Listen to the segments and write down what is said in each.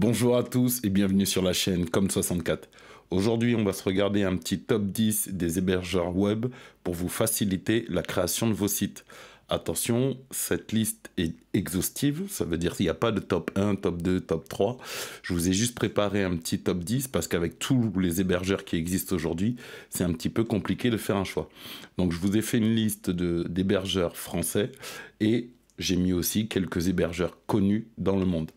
Bonjour à tous et bienvenue sur la chaîne Comme64. Aujourd'hui, on va se regarder un petit top 10 des hébergeurs web pour vous faciliter la création de vos sites. Attention, cette liste est exhaustive, ça veut dire qu'il n'y a pas de top 1, top 2, top 3. Je vous ai juste préparé un petit top 10 parce qu'avec tous les hébergeurs qui existent aujourd'hui, c'est un petit peu compliqué de faire un choix. Donc je vous ai fait une liste d'hébergeurs français et j'ai mis aussi quelques hébergeurs connus dans le monde.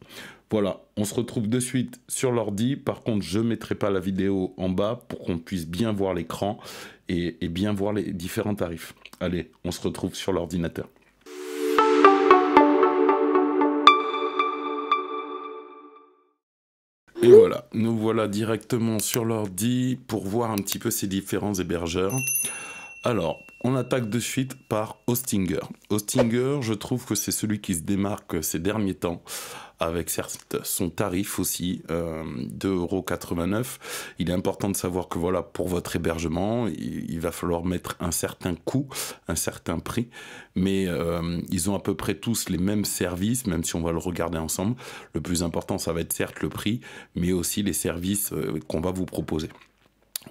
Voilà, on se retrouve de suite sur l'ordi. Par contre, je ne mettrai pas la vidéo en bas pour qu'on puisse bien voir l'écran et, bien voir les différents tarifs. Allez, on se retrouve sur l'ordinateur. Et voilà, nous voilà directement sur l'ordi pour voir un petit peu ces différents hébergeurs. Alors, on attaque de suite par Hostinger. Hostinger, je trouve que c'est celui qui se démarque ces derniers temps avec certes son tarif aussi euh, 2,89€. Il est important de savoir que voilà, pour votre hébergement, il, va falloir mettre un certain coût, un certain prix, mais euh, ils ont à peu près tous les mêmes services, même si on va le regarder ensemble. Le plus important, ça va être certes le prix, mais aussi les services euh, qu'on va vous proposer.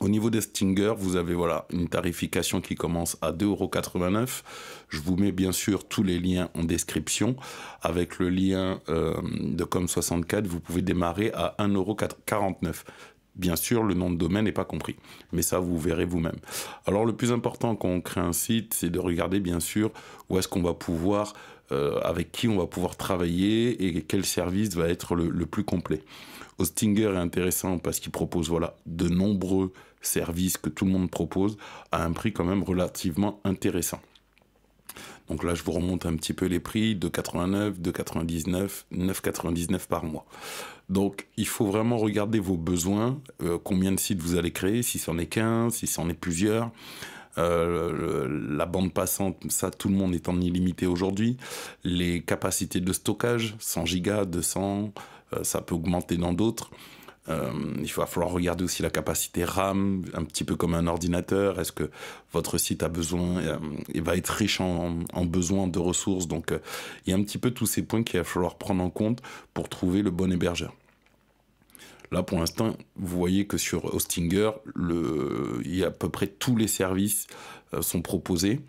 Au niveau des Stinger, vous avez voilà une tarification qui commence à 2,89€. Je vous mets bien sûr tous les liens en description. Avec le lien euh, de Com64, vous pouvez démarrer à 1,49€. Bien sûr, le nom de domaine n'est pas compris, mais ça, vous verrez vous-même. Alors, le plus important quand on crée un site, c'est de regarder, bien sûr, où est-ce qu'on va pouvoir, euh, avec qui on va pouvoir travailler et quel service va être le plus complet. Hostinger est intéressant parce qu'il propose voilà, de nombreux services que tout le monde propose à un prix quand même relativement intéressant. Donc là, je vous remonte un petit peu les prix, de 2,89, 2,99, 9,99 par mois. Donc il faut vraiment regarder vos besoins, euh, combien de sites vous allez créer, si c'en est 15, si c'en est plusieurs. Euh, la bande passante, ça tout le monde est en illimité aujourd'hui. Les capacités de stockage, 100 gigas, 200, euh, ça peut augmenter dans d'autres. Euh, il va falloir regarder aussi la capacité RAM, un petit peu comme un ordinateur. Est-ce que votre site a besoin, et euh, va être riche en, besoins de ressources. Donc, il y a un petit peu tous ces points qu'il va falloir prendre en compte pour trouver le bon hébergeur. Là, pour l'instant, vous voyez que sur Hostinger, il y a à peu près tous les services sont proposés.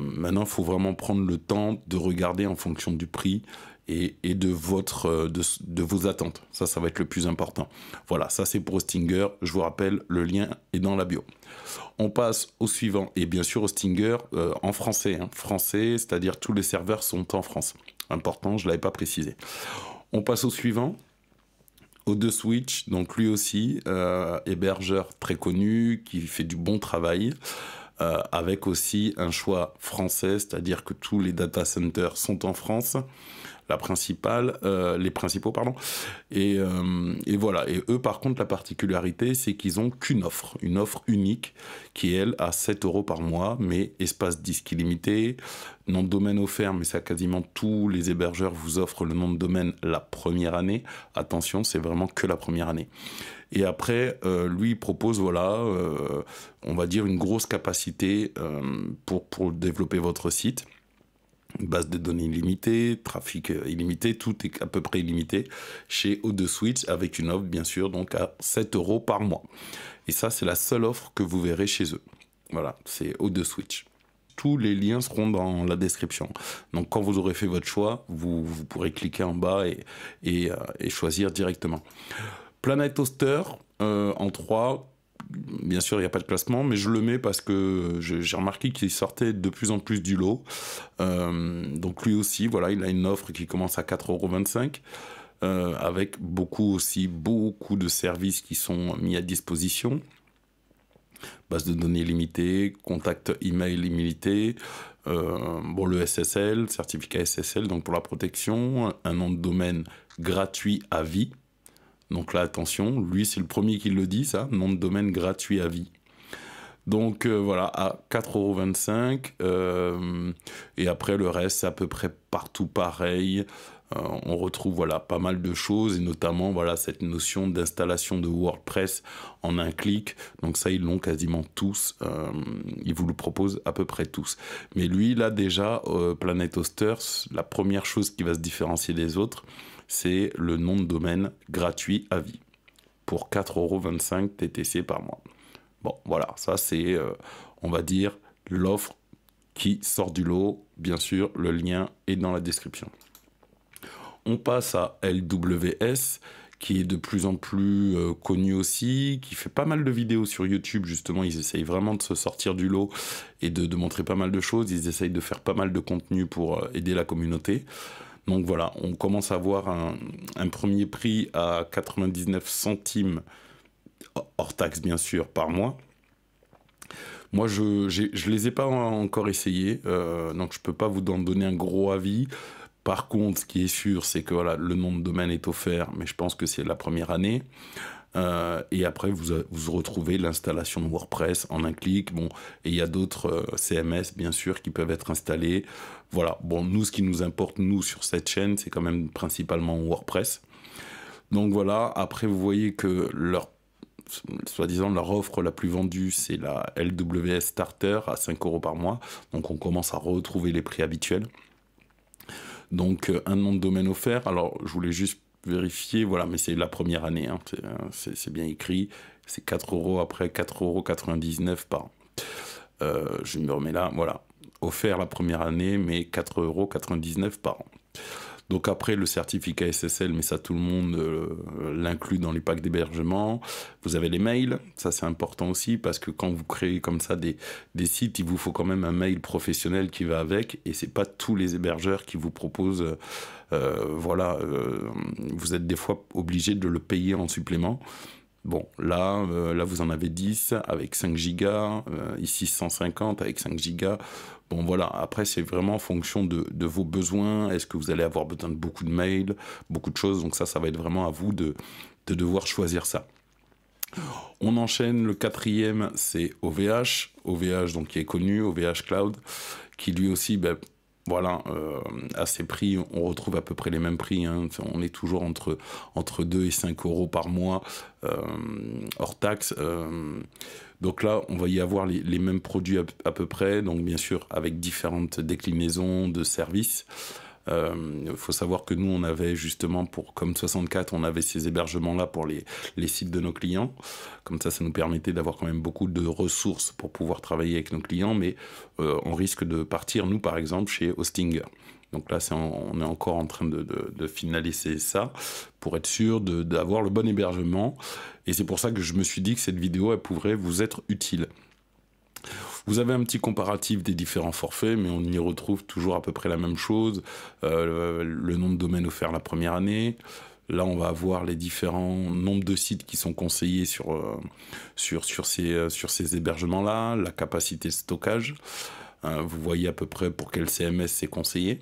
maintenant, il faut vraiment prendre le temps de regarder en fonction du prix et, de, votre, euh, de, vos attentes. Ça, ça va être le plus important. Voilà, ça c'est pour Stinger. Je vous rappelle, le lien est dans la bio. On passe au suivant. Et bien sûr, au Stinger, euh, en français. Hein. français, c'est-à-dire tous les serveurs sont en France. Important, je ne l'avais pas précisé. On passe au suivant. au De Switch, donc lui aussi, euh, hébergeur très connu, qui fait du bon travail. avec aussi un choix français, c'est-à-dire que tous les data centers sont en France, la principale, euh, les principaux, pardon. Euh, et, voilà. Et eux, par contre, la particularité, c'est qu'ils ont qu'une offre, une offre unique, qui elle à 7 euros par mois, mais espace disque illimité, nom de domaine offert, mais ça quasiment tous les hébergeurs vous offrent le nom de domaine la première année. Attention, c'est vraiment que la première année. Et après, euh, lui, propose, voilà, on va dire, une grosse capacité pour, pour développer votre site base de données illimitée, trafic euh, illimité, tout est à peu près illimité chez O2 Switch avec une offre bien sûr donc à 7 euros par mois. Et ça c'est la seule offre que vous verrez chez eux. Voilà, c'est O2 Switch. Tous les liens seront dans la description. Donc quand vous aurez fait votre choix, vous, pourrez cliquer en bas et, euh, choisir directement. Planet Toaster euh, en 3, bien sûr, il n'y a pas de classement, mais je le mets parce que j'ai remarqué qu'il sortait de plus en plus du lot. Euh, donc lui aussi, voilà, il a une offre qui commence à 4,25€. Euh, avec beaucoup aussi, beaucoup de services qui sont mis à disposition. Base de données limitée, contact email limité, euh, bon, le SSL, certificat SSL, donc pour la protection, un nom de domaine gratuit à vie. Donc là, attention, lui, c'est le premier qui le dit, ça, nom de domaine gratuit à vie. Donc euh, voilà, à 4,25€. Euh, et après, le reste, c'est à peu près partout pareil. Euh, on retrouve voilà, pas mal de choses, et notamment voilà, cette notion d'installation de WordPress en un clic. Donc ça, ils l'ont quasiment tous. ils vous le proposent à peu près tous. Mais lui, là déjà, Planet Hosters, la première chose qui va se différencier des autres, c'est le nom de domaine gratuit à vie pour 4,25€ TTC par mois. Bon, voilà, ça c'est, euh, on va dire, l'offre qui sort du lot. Bien sûr, le lien est dans la description. On passe à LWS, qui est de plus en plus euh, connu aussi, qui fait pas mal de vidéos sur YouTube, justement, ils essayent vraiment de se sortir du lot et de, montrer pas mal de choses, ils essayent de faire pas mal de contenu pour euh, aider la communauté. Donc voilà, on commence à voir un, premier prix à 99 centimes, hors taxe bien sûr, par mois. Moi, je ne les ai pas encore essayés, euh, donc je ne peux pas vous en donner un gros avis. Par contre, ce qui est sûr, c'est que voilà, le nom de domaine est offert, mais je pense que c'est la première année. Euh, et après, vous, vous retrouvez l'installation de WordPress en un clic. Bon, et il y a d'autres euh, CMS, bien sûr, qui peuvent être installés. Voilà. Bon, nous, ce qui nous importe, nous, sur cette chaîne, c'est quand même principalement WordPress. Donc voilà. Après, vous voyez que leur soi-disant leur offre la plus vendue, c'est la LWS Starter à 5 euros par mois. Donc on commence à retrouver les prix habituels. Donc euh, un nom de domaine offert. Alors je voulais juste vérifier, voilà, mais c'est la première année, hein. euh, c'est bien écrit, c'est 4 euros après 4,99 euros par an. Euh, je me remets là, voilà, offert la première année, mais 4,99 euros par an. Donc après, le certificat SSL, mais ça tout le monde euh, l'inclut dans les packs d'hébergement. Vous avez les mails, ça c'est important aussi, parce que quand vous créez comme ça des, sites, il vous faut quand même un mail professionnel qui va avec, et c'est pas tous les hébergeurs qui vous proposent, euh, voilà, euh, vous êtes des fois obligé de le payer en supplément. Bon, là, euh, là, vous en avez 10 avec 5 gigas, euh, ici 150 avec 5 gigas. Bon, voilà, après, c'est vraiment en fonction de, vos besoins. Est-ce que vous allez avoir besoin de beaucoup de mails, beaucoup de choses Donc ça, ça va être vraiment à vous de, devoir choisir ça. On enchaîne, le quatrième, c'est OVH. OVH, donc, qui est connu, OVH Cloud, qui lui aussi, ben, voilà, euh, à ces prix, on retrouve à peu près les mêmes prix. Hein. On est toujours entre, entre 2 et 5 euros par mois euh, hors taxe. Euh. donc là, on va y avoir les, mêmes produits à, peu près, donc bien sûr avec différentes déclinaisons de services. Il euh, faut savoir que nous, on avait justement pour comme 64, on avait ces hébergements-là pour les, sites de nos clients. Comme ça, ça nous permettait d'avoir quand même beaucoup de ressources pour pouvoir travailler avec nos clients, mais euh, on risque de partir, nous par exemple, chez Hostinger. Donc là, on est encore en train de finaliser ça pour être sûr d'avoir le bon hébergement. Et c'est pour ça que je me suis dit que cette vidéo, elle pourrait vous être utile. Vous avez un petit comparatif des différents forfaits, mais on y retrouve toujours à peu près la même chose. Euh, le nombre de domaines offerts la première année, Là, on va avoir les différents nombres de sites qui sont conseillés sur, euh, sur, ces, euh, sur ces hébergements-là, la capacité de stockage. vous voyez à peu près pour quel CMS c'est conseillé.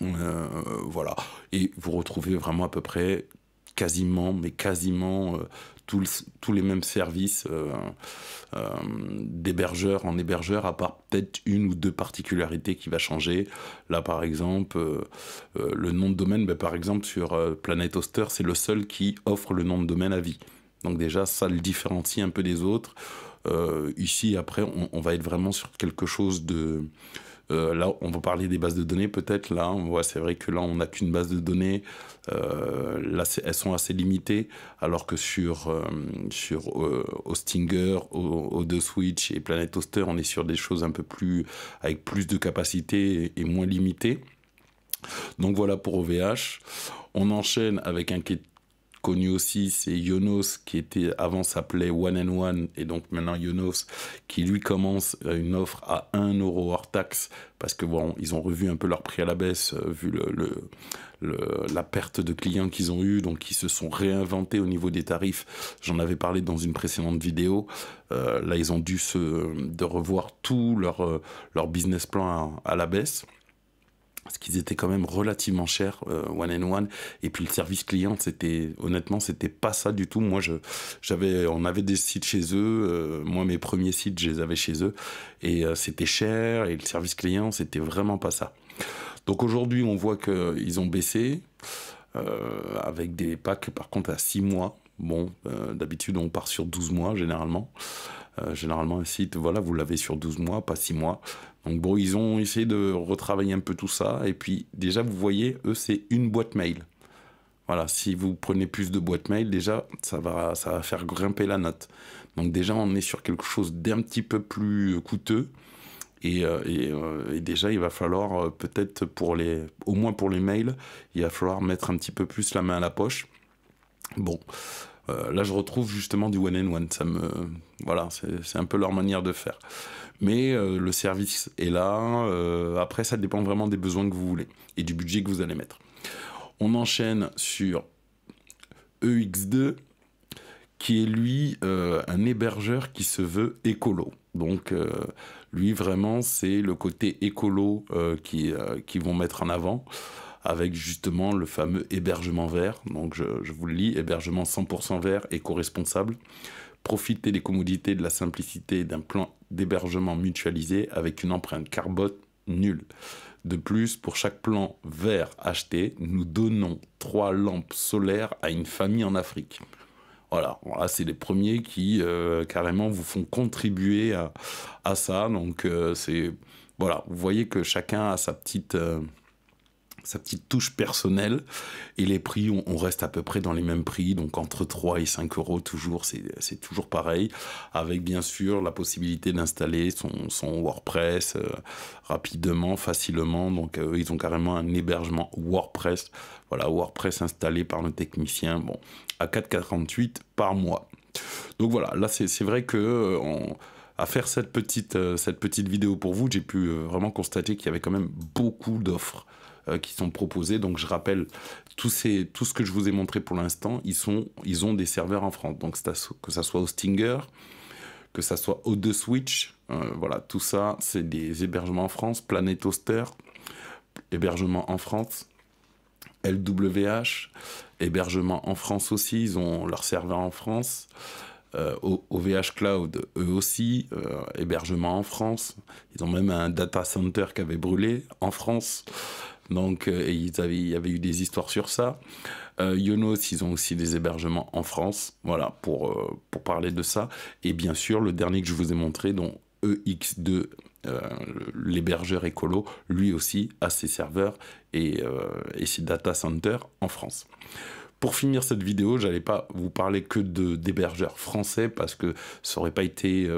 voilà. Et vous retrouvez vraiment à peu près quasiment, mais quasiment euh, tous les mêmes services euh, euh, d'hébergeur en hébergeur, à part peut-être une ou deux particularités qui va changer. Là, par exemple, le nom de domaine, mais ben, par exemple, sur Planet Oster, c'est le seul qui offre le nom de domaine à vie. Donc déjà, ça le différencie un peu des autres. ici, après, on, va être vraiment sur quelque chose de euh, là, on va parler des bases de données peut-être. Là, on voit, c'est vrai que là, on n'a qu'une base de données. Euh, là, elles sont assez limitées, alors que sur, euh, sur Hostinger, O2 Switch et Planet Hoster, on est sur des choses un peu plus avec plus de capacité et, et moins limitées. Donc voilà pour OVH. On enchaîne avec un, connu aussi, c'est Yonos qui était avant s'appelait One and One et donc maintenant Yonos qui lui commence euh, une offre à 1 euro hors taxe parce que bon, ils ont revu un peu leur prix à la baisse euh, vu le, la perte de clients qu'ils ont eu, donc ils se sont réinventés au niveau des tarifs. J'en avais parlé dans une précédente vidéo. Euh, là, ils ont dû se de revoir tout leur, leur business plan à la baisse parce qu'ils étaient quand même relativement chers euh, one and one et puis le service client c'était honnêtement c'était pas ça du tout moi je j'avais on avait des sites chez eux euh, moi mes premiers sites je les avais chez eux et euh, c'était cher et le service client c'était vraiment pas ça donc aujourd'hui on voit que ils ont baissé avec des packs par contre à 6 mois bon d'habitude on part sur 12 mois généralement généralement un site voilà vous l'avez sur 12 mois pas 6 mois donc bon, ils ont essayé de retravailler un peu tout ça. Et puis déjà, vous voyez, eux, c'est une boîte mail. Voilà, si vous prenez plus de boîtes mail, déjà, ça va, ça va faire grimper la note. Donc déjà, on est sur quelque chose d'un petit peu plus coûteux. Et, euh, euh, déjà, il va falloir euh, peut-être pour les, au moins pour les mails, il va falloir mettre un petit peu plus la main à la poche. Bon, euh, là, je retrouve justement du one and one. voilà, c'est un peu leur manière de faire. Mais euh, le service est là. Euh, après, ça dépend vraiment des besoins que vous voulez et du budget que vous allez mettre. On enchaîne sur EX2, qui est lui un hébergeur qui se veut écolo. Donc lui, vraiment, c'est le côté écolo qui, qui vont mettre en avant avec justement le fameux hébergement vert. Donc je, vous le lis, hébergement 100% vert, co responsable Profitez des commodités, de la simplicité d'un plan d'hébergement mutualisé avec une empreinte carbone nulle. De plus, pour chaque plan vert acheté, nous donnons trois lampes solaires à une famille en Afrique. Voilà, voilà c'est les premiers qui euh, carrément vous font contribuer à, ça. Donc euh, c'est voilà, vous voyez que chacun a sa petite euh, sa petite touche personnelle. Et les prix, on, reste à peu près dans les mêmes prix, donc entre 3 et 5 euros toujours, c'est toujours pareil, avec bien sûr la possibilité d'installer son, son, WordPress euh, rapidement, facilement. Donc euh, ils ont carrément un hébergement WordPress, voilà, WordPress installé par le technicien, bon, à 4,48 par mois. Donc voilà, là c'est vrai que... Euh, à faire cette petite, cette petite vidéo pour vous, j'ai pu vraiment constater qu'il y avait quand même beaucoup d'offres. Euh, qui sont proposés. Donc je rappelle, tout ce que je vous ai montré pour l'instant, ils, ont des serveurs en France. Donc que ça soit au que ça soit au 2 Switch, euh, voilà, tout ça, c'est des hébergements en France. Planet Hoster, hébergement en France. LWH, hébergement en France aussi, ils ont leur serveur en France. OVH euh, Cloud, eux aussi, hébergement en France. Ils ont même un data center qui avait brûlé en France. Donc, euh, ils avaient, il y avait eu des histoires sur ça. Euh, ils ont aussi des hébergements en France, voilà, euh, pour, parler de ça. Et bien sûr, le dernier que je vous ai montré, dont EX2, euh, l'hébergeur écolo, lui aussi a ses serveurs et, ses data centers en France pour finir cette vidéo, je n'allais pas vous parler que d'hébergeurs français parce que ça n'aurait pas été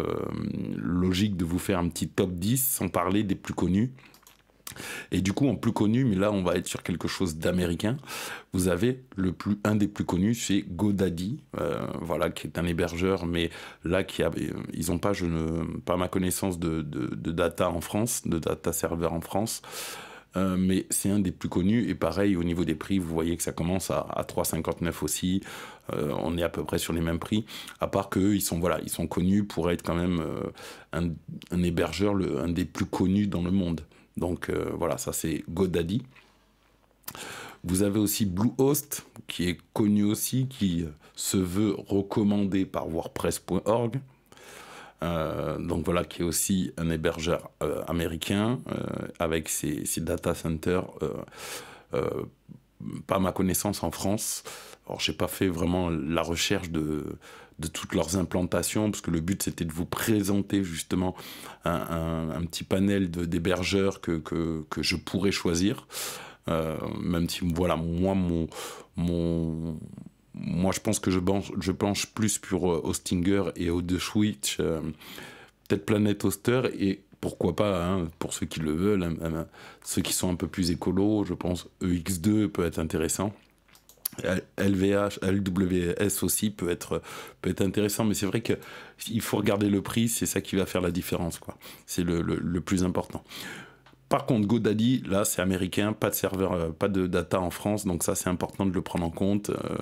logique de vous faire un petit top 10 sans parler des plus connus et du coup, en plus connu, mais là on va être sur quelque chose d'américain, vous avez le plus, un des plus connus, c'est GoDaddy, euh, voilà, qui est un hébergeur, mais là qui euh, ils n'ont pas, pas ma connaissance de, data en France, de data server en France. Euh, mais c'est un des plus connus. Et pareil, au niveau des prix, vous voyez que ça commence à, à 3,59 aussi. on est à peu près sur les mêmes prix. À part qu'eux, ils sont, voilà, ils sont connus pour être quand même un, hébergeur, un des plus connus dans le monde. Donc euh, voilà, ça c'est GoDaddy. Vous avez aussi Bluehost, qui est connu aussi, qui euh, se veut recommandé par WordPress.org. Euh, donc voilà, qui est aussi un hébergeur américain avec ses, ses, data centers, pas ma connaissance en France, alors, j'ai pas fait vraiment la recherche de, toutes leurs implantations, parce que le but c'était de vous présenter justement un, petit panel d'hébergeurs que, je pourrais choisir. Euh, même si, voilà, moi, mon, mon, moi je pense que je penche, je plus pour Hostinger euh, et o euh, peut-être Planet Hoster, et pourquoi pas, hein, pour ceux qui le veulent, hein, hein, ceux qui sont un peu plus écolo, je pense EX2 peut être intéressant. LVH, LWS aussi peut être, peut être intéressant, mais c'est vrai qu'il faut regarder le prix, c'est ça qui va faire la différence, quoi. C'est le, plus important. Par contre, GoDaddy, là, c'est américain, pas de serveur, euh, pas de data en France, donc ça, c'est important de le prendre en compte. Euh,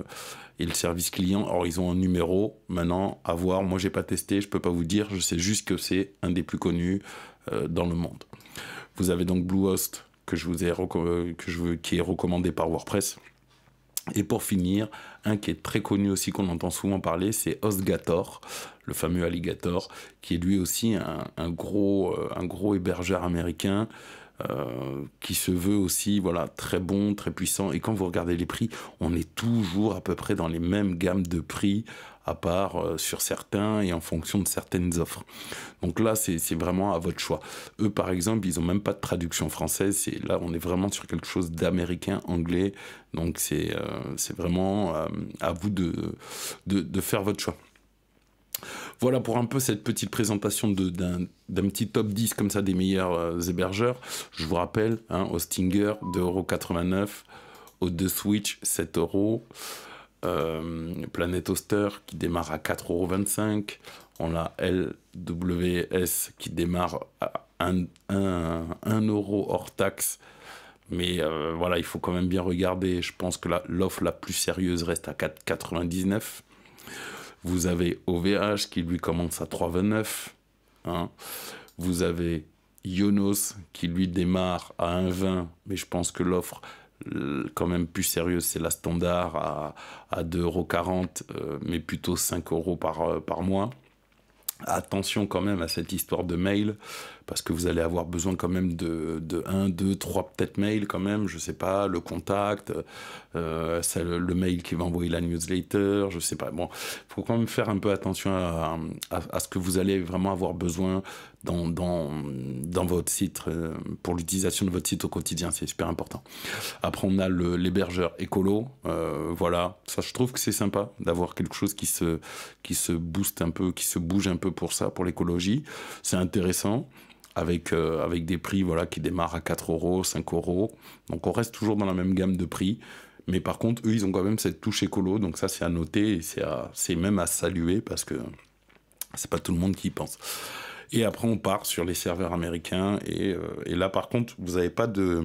et le service client, alors ils ont un numéro, maintenant, à voir. Moi, j'ai pas testé, je peux pas vous dire, je sais juste que c'est un des plus connus euh, dans le monde. Vous avez donc Bluehost, que je vous ai, que je, qui est recommandé par WordPress. Et pour finir, un qui est très connu aussi, qu'on entend souvent parler, c'est Osgator, le fameux alligator, qui est lui aussi un, euh, gros, hébergeur américain. Euh, qui se veut aussi voilà très bon, très puissant. Et quand vous regardez les prix, on est toujours à peu près dans les mêmes gammes de prix à part euh, sur certains et en fonction de certaines offres. Donc là, c'est vraiment à votre choix. Eux, par exemple, ils n'ont même pas de traduction française. là, on est vraiment sur quelque chose d'américain, anglais. Donc c'est euh, vraiment euh, à vous de, de, faire votre choix. Voilà pour un peu cette petite présentation d'un petit top 10 comme ça des meilleurs hébergeurs. Je vous rappelle, hein, au Stinger, 2,89€, au The Switch, 7€. Euh, Planète Oster qui démarre à 4,25€. On a LWS qui démarre à 1€, euro hors taxe. Mais euh, voilà, il faut quand même bien regarder. Je pense que l'offre la, plus sérieuse reste à 4,99€ Vous avez OVH qui lui commence à 3,29. Hein. Vous avez YONOS qui lui démarre à 1,20. Mais je pense que l'offre euh, quand même plus sérieux, c'est la standard à, à euros, euh, mais plutôt euros par, euh, par mois. Attention quand même à cette histoire de mail, parce que vous allez avoir besoin quand même de, de 1, 2, 3 peut-être mails quand même, je sais pas, le contact, euh, le, mail qui va envoyer la newsletter, je sais pas. Bon, faut quand même faire un peu attention à, à ce que vous allez vraiment avoir besoin dans, dans, votre site, euh, pour l'utilisation de votre site au quotidien, c'est super important. Après, on a l'hébergeur écolo. Euh, voilà, ça, je trouve que c'est sympa d'avoir quelque chose qui se, qui se booste un peu, qui se bouge un peu pour ça, pour l'écologie. C'est intéressant. Avec, euh, avec des prix voilà, qui démarrent à 4 euros, 5 euros. Donc on reste toujours dans la même gamme de prix. Mais par contre, eux, ils ont quand même cette touche écolo. Donc ça, c'est à noter et c'est même à saluer parce que c'est pas tout le monde qui y pense. Et après, on part sur les serveurs américains. Et, euh, là, par contre, vous n'avez pas de,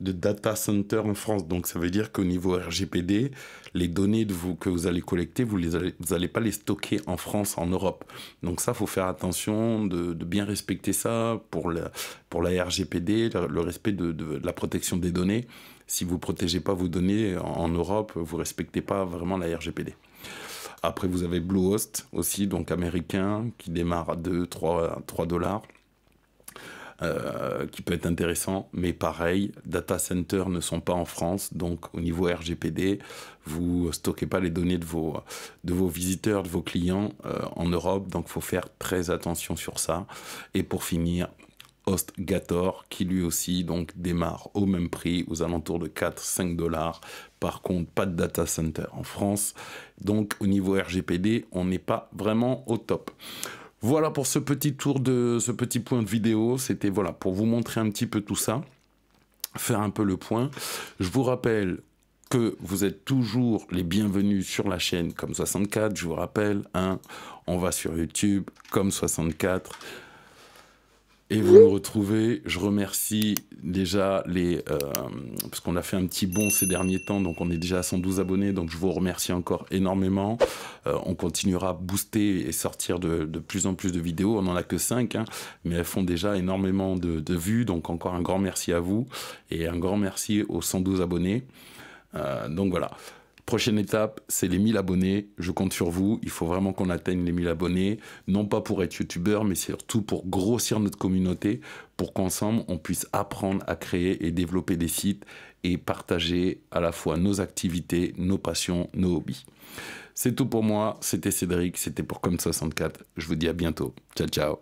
de data center en France. Donc ça veut dire qu'au niveau RGPD, les données de vous, que vous allez collecter, vous n'allez allez pas les stocker en France, en Europe. Donc ça, faut faire attention de, bien respecter ça pour la, pour la RGPD, le, respect de, la protection des données. Si vous protégez pas vos données en, en Europe, vous respectez pas vraiment la RGPD. Après, vous avez Bluehost aussi, donc américain, qui démarre à 2, 3, 3 dollars. Euh, qui peut être intéressant, mais pareil, data centers ne sont pas en France, donc au niveau RGPD, vous ne stockez pas les données de vos, de vos visiteurs, de vos clients euh, en Europe, donc il faut faire très attention sur ça. Et pour finir, HostGator, qui lui aussi donc démarre au même prix, aux alentours de 4-5 dollars par contre pas de data center en France. Donc au niveau RGPD, on n'est pas vraiment au top. Voilà pour ce petit tour de ce petit point de vidéo. C'était voilà pour vous montrer un petit peu tout ça, faire un peu le point. Je vous rappelle que vous êtes toujours les bienvenus sur la chaîne comme 64. Je vous rappelle, un hein, on va sur YouTube comme 64. Et vous me retrouvez. Je remercie déjà les. Euh, parce qu'on a fait un petit bond ces derniers temps, donc on est déjà à 112 abonnés, donc je vous remercie encore énormément. Euh, on continuera à booster et sortir de, plus en plus de vidéos. On n'en a que 5, hein, mais elles font déjà énormément de, vues, donc encore un grand merci à vous et un grand merci aux 112 abonnés. Euh, donc voilà. Prochaine étape, c'est les 1000 abonnés. Je compte sur vous. Il faut vraiment qu'on atteigne les 1000 abonnés. Non pas pour être youtubeur, mais surtout pour grossir notre communauté, pour qu'ensemble, on puisse apprendre à créer et développer des sites et partager à la fois nos activités, nos passions, nos hobbies. C'est tout pour moi. C'était Cédric. C'était pour Comme64. Je vous dis à bientôt. Ciao, ciao.